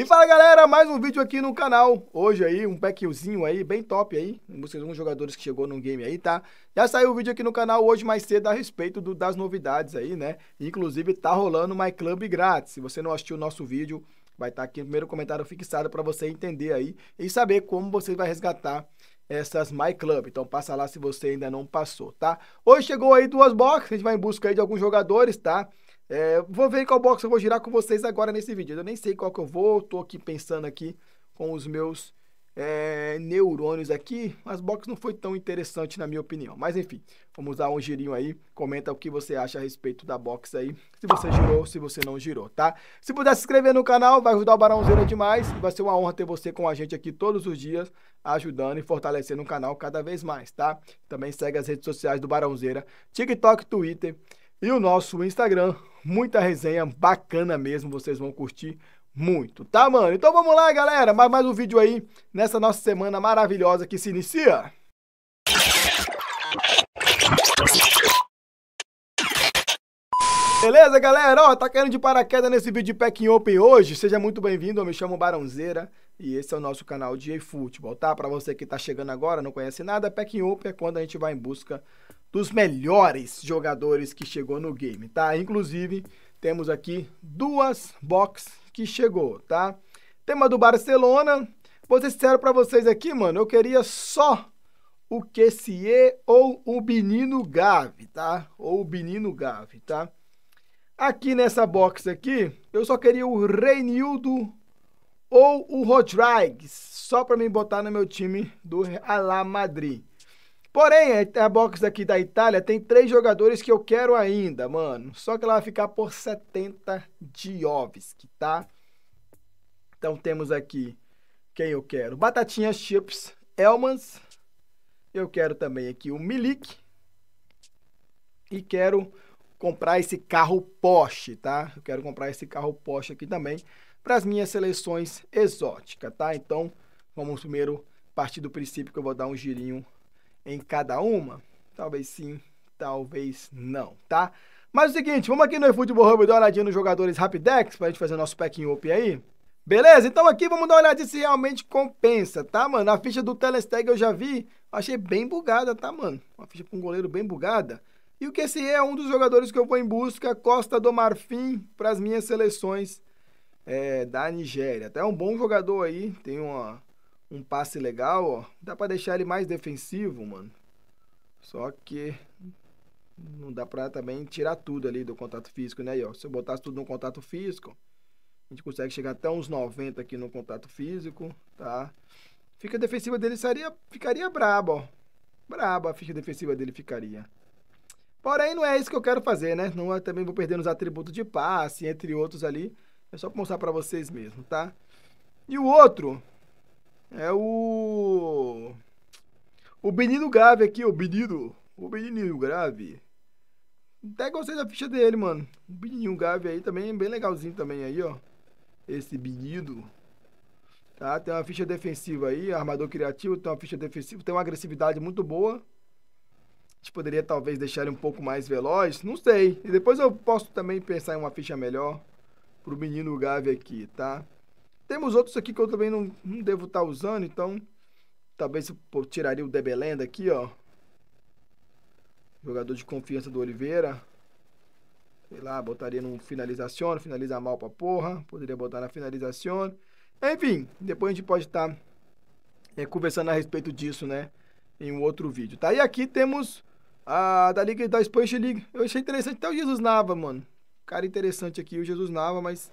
E fala galera, mais um vídeo aqui no canal. Hoje aí, um packzinho aí, bem top aí. Vocês de alguns jogadores que chegou no game aí, tá? Já saiu o vídeo aqui no canal hoje mais cedo a respeito do, das novidades aí, né? Inclusive tá rolando My Club grátis. Se você não assistiu o nosso vídeo, vai estar tá aqui no primeiro comentário fixado para você entender aí e saber como você vai resgatar essas My Club. Então passa lá se você ainda não passou, tá? Hoje chegou aí duas boxes, a gente vai em busca aí de alguns jogadores, tá? É, vou ver qual box eu vou girar com vocês agora nesse vídeo. Eu nem sei qual que eu vou, tô aqui pensando aqui com os meus é, neurônios aqui. Mas box não foi tão interessante na minha opinião. Mas enfim, vamos dar um girinho aí. Comenta o que você acha a respeito da box aí. Se você girou, se você não girou, tá? Se puder se inscrever no canal, vai ajudar o Barãozeira demais. E vai ser uma honra ter você com a gente aqui todos os dias, ajudando e fortalecendo o canal cada vez mais, tá? Também segue as redes sociais do Barãozeira, TikTok, Twitter. E o nosso Instagram, muita resenha bacana mesmo, vocês vão curtir muito, tá, mano? Então vamos lá, galera, mais, mais um vídeo aí nessa nossa semana maravilhosa que se inicia. Beleza, galera? Ó, tá caindo de paraquedas nesse vídeo de Packing Open hoje? Seja muito bem-vindo, eu me chamo Barãozeira e esse é o nosso canal de eFootball, tá? Pra você que tá chegando agora, não conhece nada, Packing Open é quando a gente vai em busca dos melhores jogadores que chegou no game, tá? Inclusive, temos aqui duas box que chegou, tá? Tema do Barcelona. Vou ser sincero para vocês aqui, mano, eu queria só o Kessie ou o Benino Gavi, tá? Ou o Benino Gavi, tá? Aqui nessa box aqui, eu só queria o Reinildo ou o Rodrigues, só para me botar no meu time do Real Madrid. Porém, a box aqui da Itália tem três jogadores que eu quero ainda, mano. Só que ela vai ficar por 70 que tá? Então temos aqui quem eu quero. Batatinha Chips, Elmans. Eu quero também aqui o Milik. E quero comprar esse carro Porsche, tá? Eu quero comprar esse carro Porsche aqui também para as minhas seleções exóticas, tá? Então, vamos primeiro partir do princípio que eu vou dar um girinho em cada uma? Talvez sim, talvez não, tá? Mas é o seguinte, vamos aqui no eFootball Hub dar uma olhadinha nos jogadores Rapidex pra gente fazer nosso packing up aí. Beleza? Então aqui vamos dar uma olhadinha se realmente compensa, tá, mano? A ficha do Telestag eu já vi, achei bem bugada, tá, mano? Uma ficha pra um goleiro bem bugada. E o QCE é um dos jogadores que eu vou em busca, Costa do Marfim, para as minhas seleções é, da Nigéria. Até é um bom jogador aí, tem uma, um passe legal, ó. Dá para deixar ele mais defensivo, mano. Só que não dá para também tirar tudo ali do contato físico, né? ó, se eu botasse tudo no contato físico, a gente consegue chegar até uns 90 aqui no contato físico, tá? Fica defensiva dele seria, ficaria braba, ó. Braba a ficha defensiva dele ficaria. Porém, não é isso que eu quero fazer, né? Não, é, também vou perder nos atributos de passe, entre outros ali. É só pra mostrar para vocês mesmo, tá? E o outro, é o. O Benino Grave aqui, o Benino. O Benino Grave. Até gostei da ficha dele, mano. O Benino Grave aí também, bem legalzinho também aí, ó. Esse Benino. Tá? Tem uma ficha defensiva aí, armador criativo, tem uma ficha defensiva, tem uma agressividade muito boa. A gente poderia talvez deixar ele um pouco mais veloz, não sei. E depois eu posso também pensar em uma ficha melhor pro menino Gavi aqui, tá? Temos outros aqui que eu também não, não devo estar tá usando, então talvez eu tiraria o Debelenda aqui ó. Jogador de confiança do Oliveira. Sei lá, botaria no finalização, finaliza mal pra porra. Poderia botar na finalização. Enfim, depois a gente pode estar tá, é, conversando a respeito disso, né? Em um outro vídeo, tá? E aqui temos a da Liga da Spanish League. Eu achei interessante até o Jesus Nava, mano. Cara interessante aqui, o Jesus Nava, mas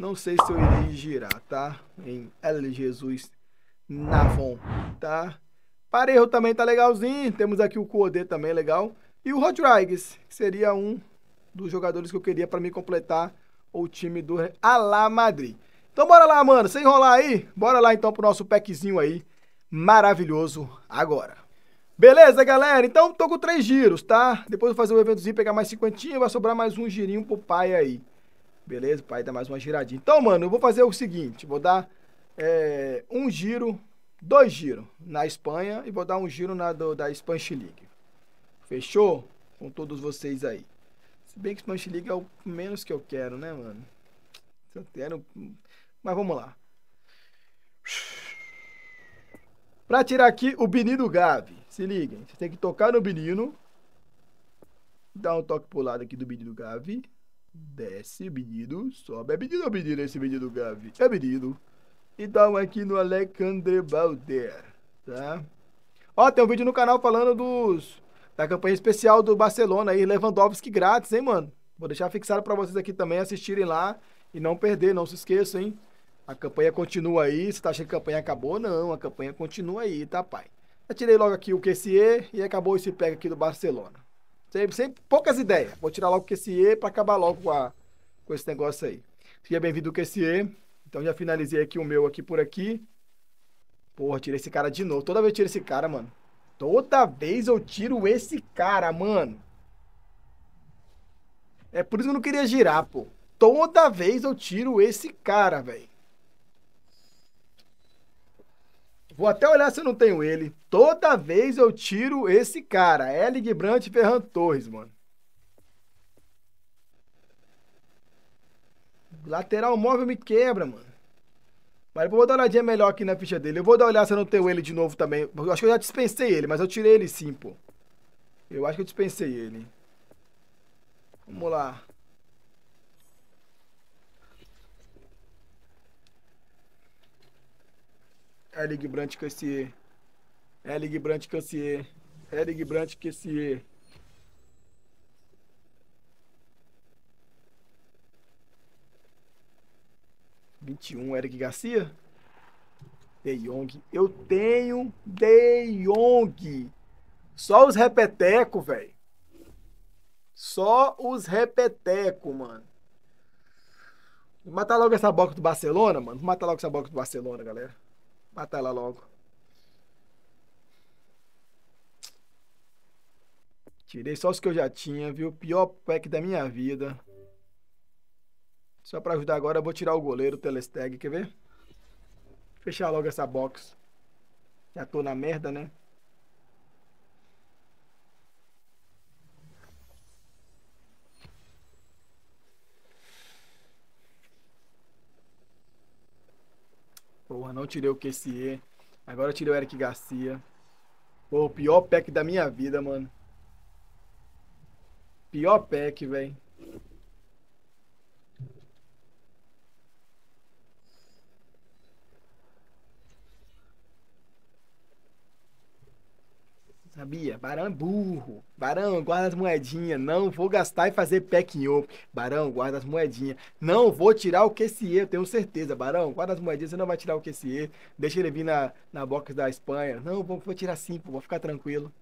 não sei se eu irei girar, tá? Em L Jesus Navon, tá? Parejo também tá legalzinho. Temos aqui o Codê também legal. E o Rodrigues, que seria um dos jogadores que eu queria para me completar o time do Alá Madrid. Então bora lá, mano, sem enrolar aí, bora lá então pro nosso packzinho aí maravilhoso agora. Beleza, galera? Então tô com três giros, tá? Depois eu vou fazer o um eventozinho, pegar mais cinquentinho, vai sobrar mais um girinho pro pai aí. Beleza? Pra dar mais uma giradinha. Então, mano, eu vou fazer o seguinte: vou dar é, um giro, dois giros na Espanha e vou dar um giro na do, da Spanish League. Fechou? Com todos vocês aí. Se bem que Spanish League é o menos que eu quero, né, mano? Eu quero. Mas vamos lá. Pra tirar aqui o Benino do Gavi. Se liguem. Você tem que tocar no Benino. Dar um toque pro lado aqui do Benino do Gavi. Desce, menino. Sobe. É menino ou menina esse menino Gavi? É menino. Então aqui no Alexandre Balder, tá? Ó, tem um vídeo no canal falando dos da campanha especial do Barcelona aí, Lewandowski grátis, hein, mano? Vou deixar fixado para vocês aqui também assistirem lá e não perder, não se esqueçam, hein? A campanha continua aí. Você tá achando que a campanha acabou? Não, a campanha continua aí, tá, pai? Atirei logo aqui o QCE e acabou esse pega aqui do Barcelona. Sempre, sempre poucas ideias. Vou tirar logo o E para acabar logo com, a, com esse negócio aí. Seja bem-vindo o E Então já finalizei aqui o meu aqui por aqui. Porra, tirei esse cara de novo. Toda vez eu tiro esse cara, mano. Toda vez eu tiro esse cara, mano. É por isso que eu não queria girar, pô. Toda vez eu tiro esse cara, velho. Vou até olhar se eu não tenho ele. Toda vez eu tiro esse cara, L. Gibrant e Ferran Torres, mano. Lateral móvel me quebra, mano. Mas eu vou dar uma olhadinha melhor aqui na ficha dele. Eu vou dar uma olhada se eu não tenho ele de novo também. Eu acho que eu já dispensei ele, mas eu tirei ele sim, pô. Eu acho que eu dispensei ele. Vamos lá. A Ligue com esse Eric Brandt Cassier. Elig Brandt Cassier. Vinte e um, Eric Garcia. De Jong. Eu tenho De Jong. Só os repeteco, velho. Só os repeteco, mano. Vou matar logo essa boca do Barcelona, mano. Vou matar logo essa boca do Barcelona, galera. Matar ela logo. Tirei só os que eu já tinha, viu? Pior pack da minha vida. Só para ajudar agora, eu vou tirar o goleiro, o Telesteg, quer ver? Fechar logo essa box. Já tô na merda, né? Porra, não tirei o QCE. Agora tirei o Eric Garcia. Pô, o pior pack da minha vida, mano. Pior pack, velho. Sabia? Barão é burro. Barão, guarda as moedinhas. Não vou gastar e fazer pack em open. Barão, guarda as moedinhas. Não vou tirar o QCE, eu tenho certeza. Barão, guarda as moedinhas, você não vai tirar o QCE. Deixa ele vir na, na box da Espanha. Não, vou, vou tirar sim, pô, vou ficar tranquilo.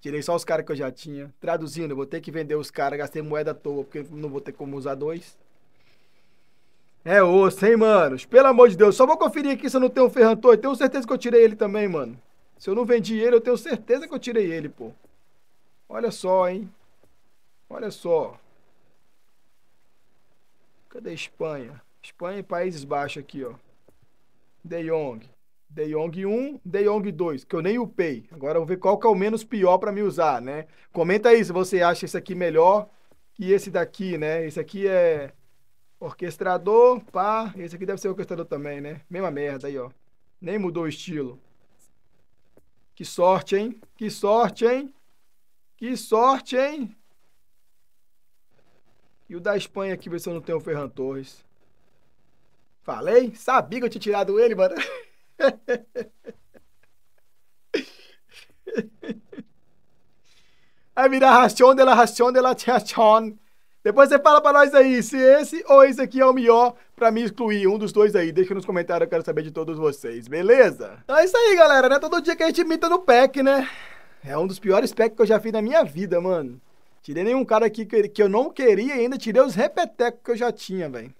Tirei só os caras que eu já tinha. Traduzindo, eu vou ter que vender os caras, gastei moeda à toa, porque não vou ter como usar dois. É osso, hein, mano? Pelo amor de Deus, só vou conferir aqui se eu não tenho um ferrantor. Eu tenho certeza que eu tirei ele também, mano. Se eu não vendi ele, eu tenho certeza que eu tirei ele, pô. Olha só, hein? Olha só. Cadê Espanha? Espanha e Países Baixos aqui, ó. De Jong. De Jong 1, De Jong 2, que eu nem upei. Agora vamos ver qual que é o menos pior para me usar, né? Comenta aí se você acha esse aqui melhor que esse daqui, né? Esse aqui é orquestrador, pá. Esse aqui deve ser orquestrador também, né? Mesma merda aí, ó. Nem mudou o estilo. Que sorte, hein? Que sorte, hein? Que sorte, hein? E o da Espanha aqui, ver se eu não tenho o Ferran Torres. Falei? Sabia que eu tinha tirado ele, mano. A miração de la ração de la Depois você fala para nós aí se esse ou esse aqui é o melhor para me excluir. Um dos dois aí. Deixa nos comentários, eu quero saber de todos vocês, beleza? Então é isso aí, galera, É Todo dia que a gente imita no pack, né? É um dos piores packs que eu já fiz na minha vida, mano. Tirei nenhum cara aqui que eu não queria ainda. Tirei os repetecos que eu já tinha, velho.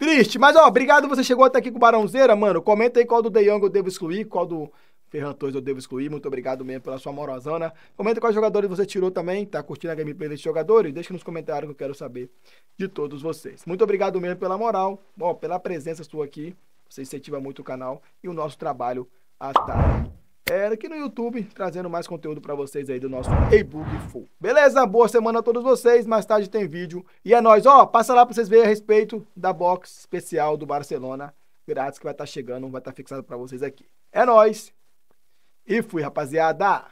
Triste, mas ó, obrigado você chegou até aqui com o Barãozeira, mano. Comenta aí qual do De Young eu devo excluir, qual do Ferran Torres eu devo excluir. Muito obrigado mesmo pela sua amorosana. Comenta quais jogadores você tirou também, tá curtindo a gameplay desse jogador? E Deixa nos comentários que eu quero saber de todos vocês. Muito obrigado mesmo pela moral, ó, pela presença sua aqui. Você incentiva muito o canal e o nosso trabalho Até. É, era aqui no YouTube, trazendo mais conteúdo para vocês aí do nosso e-book full. Beleza? Boa semana a todos vocês. Mais tarde tem vídeo. E é nóis. Ó, passa lá para vocês verem a respeito da box especial do Barcelona grátis que vai estar tá chegando, vai estar tá fixado para vocês aqui. É nóis. E fui, rapaziada.